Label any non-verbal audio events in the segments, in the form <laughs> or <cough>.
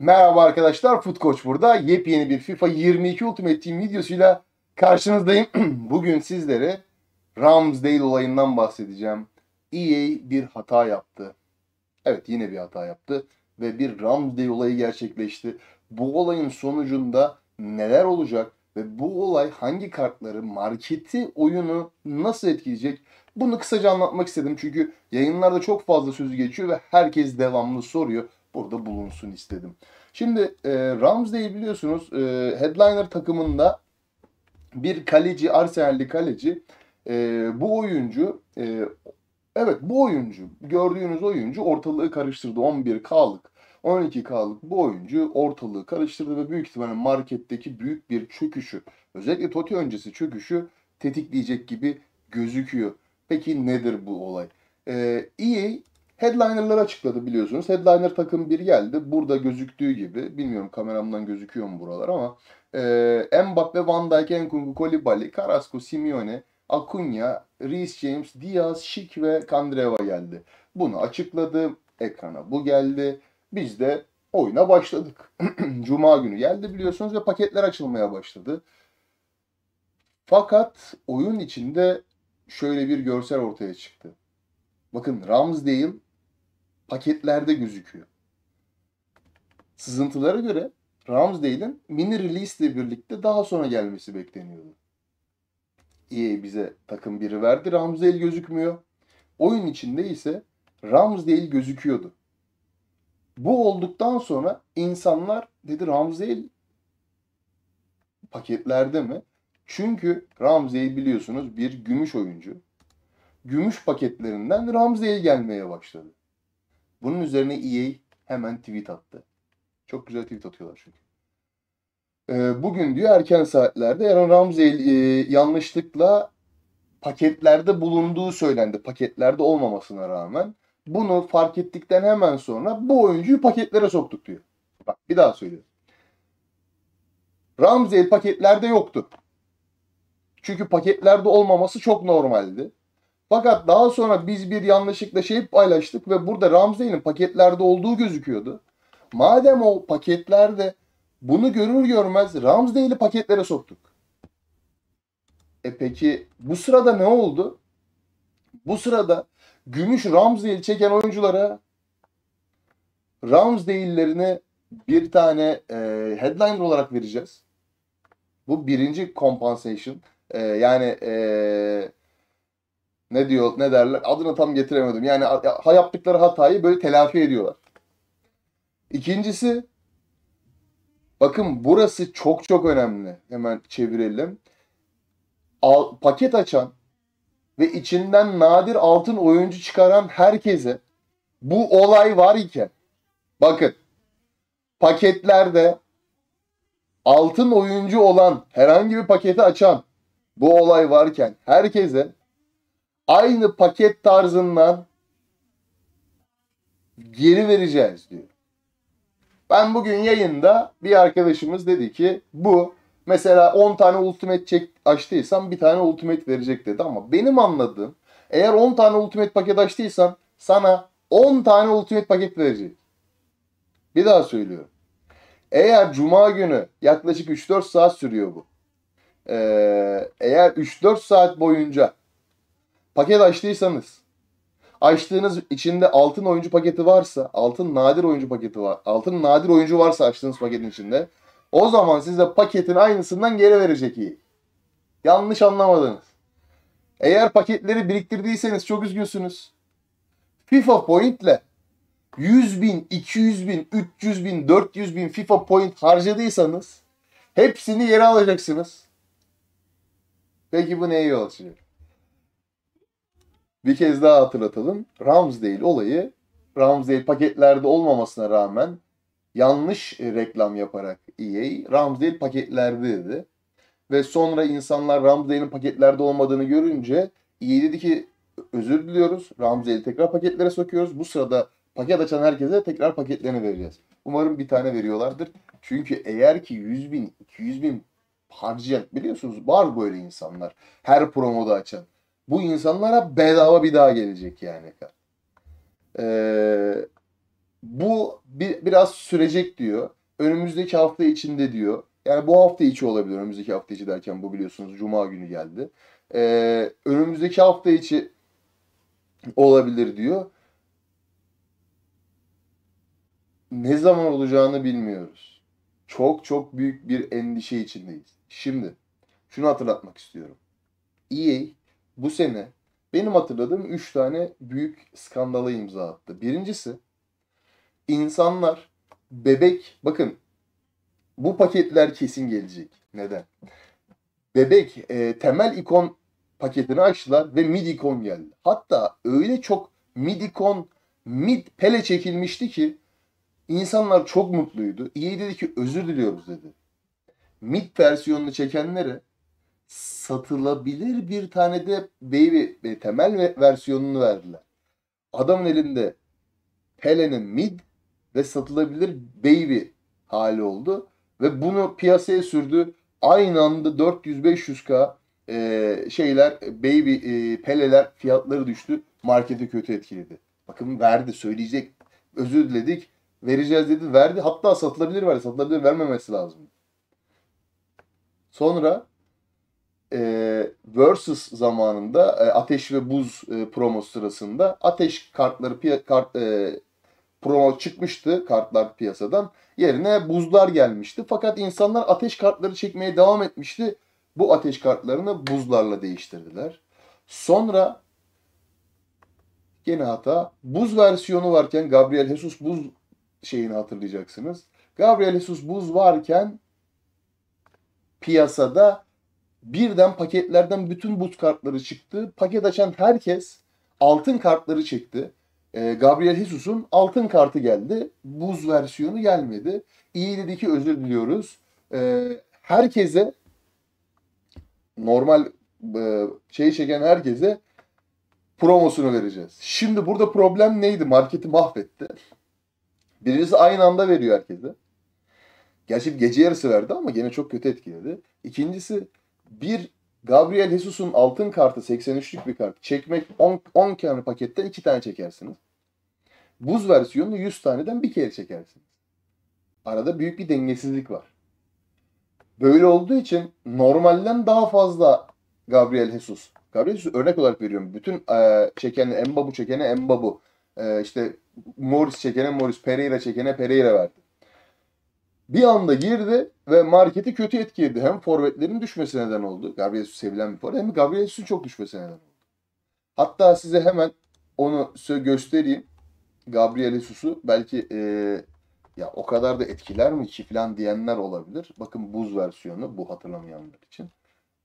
Merhaba arkadaşlar, Food Coach burada. Yepyeni bir FIFA 22 Ultimate Team videosuyla karşınızdayım. <clears throat> Bugün sizlere Ramsdale olayından bahsedeceğim. EA bir hata yaptı. Evet yine bir hata yaptı ve bir Ramsdale olayı gerçekleşti. Bu olayın sonucunda neler olacak ve bu olay hangi kartları, marketi, oyunu nasıl etkileyecek? Bunu kısaca anlatmak istedim çünkü yayınlarda çok fazla sözü geçiyor ve herkes devamlı soruyor burada bulunsun istedim. Şimdi e, Ramsdale biliyorsunuz e, headliner takımında bir kaleci, Arsenal'li kaleci. E, bu oyuncu, e, evet bu oyuncu, gördüğünüz oyuncu ortalığı karıştırdı. 11K'lık, 12K'lık bu oyuncu ortalığı karıştırdı ve büyük ihtimalle marketteki büyük bir çöküşü, özellikle Totti öncesi çöküşü tetikleyecek gibi gözüküyor. Peki nedir bu olay? Ee, EA Headliner'ları açıkladı biliyorsunuz. Headliner takım bir geldi. Burada gözüktüğü gibi, bilmiyorum kameramdan gözüküyor mu buralar ama e, Mbappe, Van Dijk, Nkunku, Kolibali, Carrasco, Simeone, Acuna, Reece James, Diaz, Şik ve Kandreva geldi. Bunu açıkladı. Ekrana bu geldi. Biz de oyuna başladık. <clears throat> Cuma günü geldi biliyorsunuz ve paketler açılmaya başladı. Fakat oyun içinde şöyle bir görsel ortaya çıktı. Bakın Ramsdale paketlerde gözüküyor. Sızıntılara göre Ramsdale'in mini release ile birlikte daha sonra gelmesi bekleniyordu. EA bize takım biri verdi. Ramsdale gözükmüyor. Oyun içinde ise Ramsdale gözüküyordu. Bu olduktan sonra insanlar dedi Ramsdale paketlerde mi? Çünkü Ramsdale biliyorsunuz bir gümüş oyuncu. Gümüş paketlerinden Ramsdale gelmeye başladı. Bunun üzerine EA hemen tweet attı. Çok güzel tweet atıyorlar çünkü. Ee, bugün diyor erken saatlerde Aaron Ramsey e, yanlışlıkla paketlerde bulunduğu söylendi. Paketlerde olmamasına rağmen. Bunu fark ettikten hemen sonra bu oyuncuyu paketlere soktuk diyor. Bak bir daha söylüyorum. Ramsey paketlerde yoktu. Çünkü paketlerde olmaması çok normaldi. Fakat daha sonra biz bir yanlışlıkla şey paylaştık ve burada Ramsey'nin paketlerde olduğu gözüküyordu. Madem o paketlerde bunu görür görmez Ramsdale'i paketlere soktuk. E peki bu sırada ne oldu? Bu sırada gümüş Ramsdale çeken oyunculara Ramsdale'lerini bir tane e, headliner olarak vereceğiz. Bu birinci compensation. E, yani e, ne diyor ne derler adını tam getiremedim. Yani ha yaptıkları hatayı böyle telafi ediyorlar. İkincisi bakın burası çok çok önemli. Hemen çevirelim. Al, paket açan ve içinden nadir altın oyuncu çıkaran herkese bu olay var iken bakın paketlerde altın oyuncu olan herhangi bir paketi açan bu olay varken herkese aynı paket tarzından geri vereceğiz diyor. Ben bugün yayında bir arkadaşımız dedi ki bu mesela 10 tane ultimate çek açtıysan bir tane ultimate verecek dedi ama benim anladığım eğer 10 tane ultimate paket açtıysan sana 10 tane ultimate paket verecek. Bir daha söylüyorum. Eğer cuma günü yaklaşık 3-4 saat sürüyor bu. Ee, eğer 3-4 saat boyunca Paket açtıysanız, açtığınız içinde altın oyuncu paketi varsa, altın nadir oyuncu paketi var. Altın nadir oyuncu varsa açtığınız paketin içinde o zaman size paketin aynısından geri verecek iyi. Yanlış anlamadınız. Eğer paketleri biriktirdiyseniz çok üzgünsünüz. FIFA Point'le 100 bin, 200 bin, 300 bin, 400 bin FIFA Point harcadıysanız hepsini yere alacaksınız. Peki bu neye yol açacak? Bir kez daha hatırlatalım. Ramsdale olayı Ramsdale paketlerde olmamasına rağmen yanlış e, reklam yaparak EA Ramsdale paketlerde dedi. Ve sonra insanlar Ramsdale'in paketlerde olmadığını görünce EA dedi ki özür diliyoruz. Ramsdale'i tekrar paketlere sokuyoruz. Bu sırada paket açan herkese tekrar paketlerini vereceğiz. Umarım bir tane veriyorlardır. Çünkü eğer ki 100 bin, 200 bin harcayacak biliyorsunuz var böyle insanlar. Her promoda açan bu insanlara bedava bir daha gelecek yani. Ee, bu bir, biraz sürecek diyor. Önümüzdeki hafta içinde diyor. Yani bu hafta içi olabilir. Önümüzdeki hafta içi derken bu biliyorsunuz Cuma günü geldi. Ee, önümüzdeki hafta içi olabilir diyor. Ne zaman olacağını bilmiyoruz. Çok çok büyük bir endişe içindeyiz. Şimdi şunu hatırlatmak istiyorum. EA bu sene benim hatırladığım 3 tane büyük skandala imza attı. Birincisi insanlar bebek bakın bu paketler kesin gelecek. Neden? Bebek e, temel ikon paketini açtılar ve mid ikon geldi. Hatta öyle çok mid ikon mid pele çekilmişti ki insanlar çok mutluydu. İyi dedi ki özür diliyoruz dedi. Mid versiyonunu çekenlere satılabilir bir tane de baby e, temel ve versiyonunu verdiler. Adamın elinde Pelin'in mid ve satılabilir baby hali oldu ve bunu piyasaya sürdü. Aynı anda 400-500k e, şeyler baby e, peleler fiyatları düştü. Marketi kötü etkiledi. Bakın verdi söyleyecek. Özür diledik. Vereceğiz dedi. Verdi. Hatta satılabilir verdi. Satılabilir vermemesi lazım. Sonra e, Versus zamanında e, Ateş ve Buz e, promo sırasında Ateş kartları kart, e, promo çıkmıştı kartlar piyasadan. Yerine buzlar gelmişti. Fakat insanlar ateş kartları çekmeye devam etmişti. Bu ateş kartlarını buzlarla değiştirdiler. Sonra gene hata. Buz versiyonu varken Gabriel Jesus buz şeyini hatırlayacaksınız. Gabriel Jesus buz varken piyasada birden paketlerden bütün buz kartları çıktı. Paket açan herkes altın kartları çekti. E, Gabriel Jesus'un altın kartı geldi. Buz versiyonu gelmedi. İyi dedi ki özür diliyoruz. E, herkese normal e, şeyi çeken herkese promosunu vereceğiz. Şimdi burada problem neydi? Marketi mahvetti. Birincisi aynı anda veriyor herkese. Gerçi gece yarısı verdi ama gene çok kötü etkiledi. İkincisi bir Gabriel Jesus'un altın kartı 83'lük bir kart. Çekmek 10 10 tane paketten 2 tane çekersiniz. Buz versiyonunu 100 taneden bir kere çekersiniz. Arada büyük bir dengesizlik var. Böyle olduğu için normalden daha fazla Gabriel Jesus. Gabriel Jesus örnek olarak veriyorum. Bütün e, çekene Mbabu çekene Mbabu. E, işte Morris çekene Morris, Pereira çekene Pereira verdi bir anda girdi ve marketi kötü etkiledi. Hem forvetlerin düşmesi neden oldu. Gabriel Jesus sevilen bir forvet. Hem Gabriel Jesus'un çok düşmesi neden oldu. Hatta size hemen onu göstereyim. Gabriel Jesus'u belki e, ya o kadar da etkiler mi ki falan diyenler olabilir. Bakın buz versiyonu bu hatırlamayanlar için.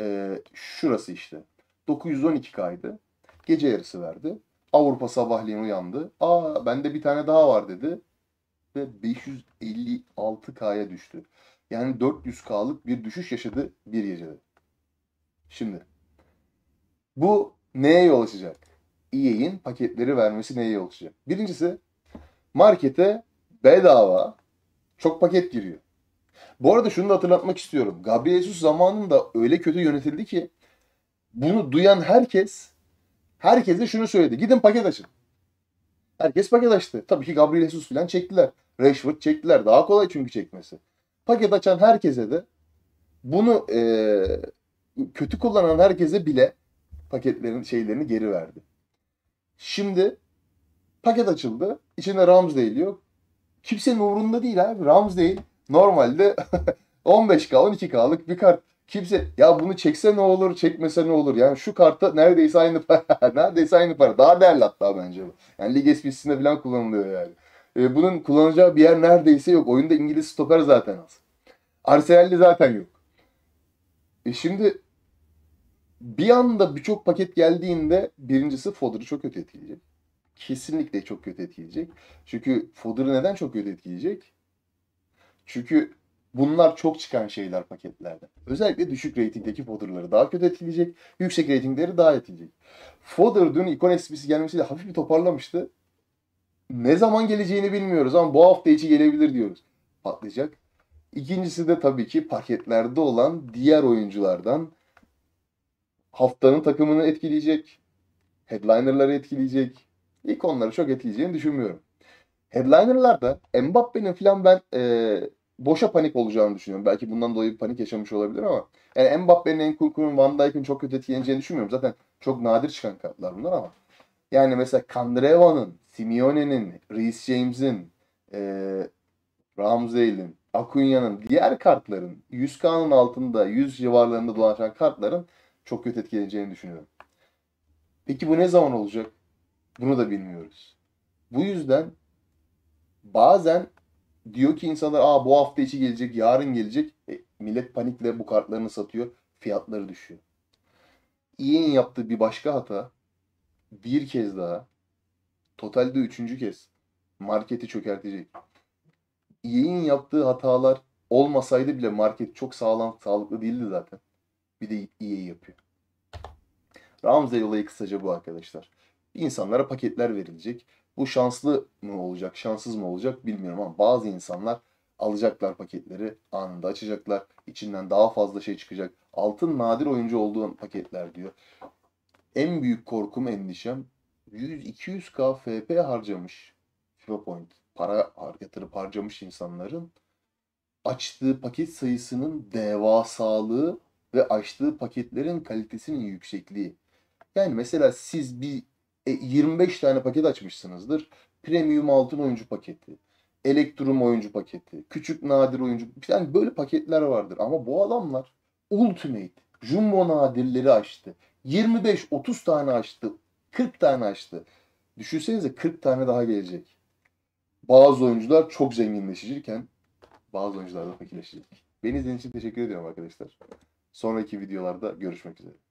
E, şurası işte. 912 kaydı. Gece yarısı verdi. Avrupa sabahleyin uyandı. Aa bende bir tane daha var dedi ve 556K'ya düştü. Yani 400K'lık bir düşüş yaşadı bir gecede. Şimdi bu neye yol açacak? EA'in paketleri vermesi neye yol açacak? Birincisi markete bedava çok paket giriyor. Bu arada şunu da hatırlatmak istiyorum. Gabriel Jesus zamanında öyle kötü yönetildi ki bunu duyan herkes herkese şunu söyledi. Gidin paket açın. Herkes paket açtı. Tabii ki Gabriel Jesus falan çektiler. Rashford çektiler. Daha kolay çünkü çekmesi. Paket açan herkese de bunu e, kötü kullanan herkese bile paketlerin şeylerini geri verdi. Şimdi paket açıldı. İçinde Ramsdale yok. Kimsenin umurunda değil abi. Ramsdale normalde 15K, <laughs> 12K'lık bir kart. Kimse ya bunu çekse ne olur, çekmese ne olur? Yani şu kartta neredeyse aynı <laughs> para. neredeyse aynı para. Daha değerli hatta bence bu. Yani lig SPC'sinde falan kullanılıyor yani. E, bunun kullanacağı bir yer neredeyse yok. Oyunda İngiliz stoper zaten az. Arsenal'de zaten yok. E şimdi bir anda birçok paket geldiğinde birincisi Fodder'ı çok kötü etkileyecek. Kesinlikle çok kötü etkileyecek. Çünkü Fodder'ı neden çok kötü etkileyecek? Çünkü Bunlar çok çıkan şeyler paketlerde. Özellikle düşük reytingdeki fodderları daha kötü etkileyecek. Yüksek reytingleri daha etkileyecek. Fodder dün ikon SP'si gelmesiyle hafif bir toparlamıştı. Ne zaman geleceğini bilmiyoruz ama bu hafta içi gelebilir diyoruz. Patlayacak. İkincisi de tabii ki paketlerde olan diğer oyunculardan haftanın takımını etkileyecek. Headliner'ları etkileyecek. İlk onları çok etkileyeceğini düşünmüyorum. Headliner'larda Mbappe'nin falan ben ee, boşa panik olacağını düşünüyorum. Belki bundan dolayı bir panik yaşamış olabilir ama. Yani en Nkunku'nun, Van Dijk'in çok kötü etkileneceğini düşünmüyorum. Zaten çok nadir çıkan kartlar bunlar ama. Yani mesela Kandreva'nın, Simeone'nin, Reece James'in, ee, Ramsey'in, Akunya'nın, diğer kartların 100K'nın altında, 100 civarlarında dolaşan kartların çok kötü etkileneceğini düşünüyorum. Peki bu ne zaman olacak? Bunu da bilmiyoruz. Bu yüzden bazen diyor ki insanlar Aa, bu hafta içi gelecek, yarın gelecek. E, millet panikle bu kartlarını satıyor. Fiyatları düşüyor. EA'nin yaptığı bir başka hata bir kez daha totalde üçüncü kez marketi çökertecek. EA'nin yaptığı hatalar olmasaydı bile market çok sağlam, sağlıklı değildi zaten. Bir de EA yapıyor. Ramsey olayı kısaca bu arkadaşlar. İnsanlara paketler verilecek bu şanslı mı olacak, şanssız mı olacak bilmiyorum ama bazı insanlar alacaklar paketleri, anında açacaklar. içinden daha fazla şey çıkacak. Altın nadir oyuncu olduğu paketler diyor. En büyük korkum, endişem 100-200k FP harcamış. FIFA Point. Para yatırıp harcamış insanların açtığı paket sayısının devasalığı ve açtığı paketlerin kalitesinin yüksekliği. Yani mesela siz bir 25 e, tane paket açmışsınızdır. Premium altın oyuncu paketi, elektrum oyuncu paketi, küçük nadir oyuncu. Bir tane böyle paketler vardır ama bu adamlar Ultimate, Jumbo nadirleri açtı. 25-30 tane açtı. 40 tane açtı. Düşünsenize 40 tane daha gelecek. Bazı oyuncular çok zenginleşirken bazı oyuncular da fakirleşecek. Beni izlediğiniz için teşekkür ediyorum arkadaşlar. Sonraki videolarda görüşmek üzere.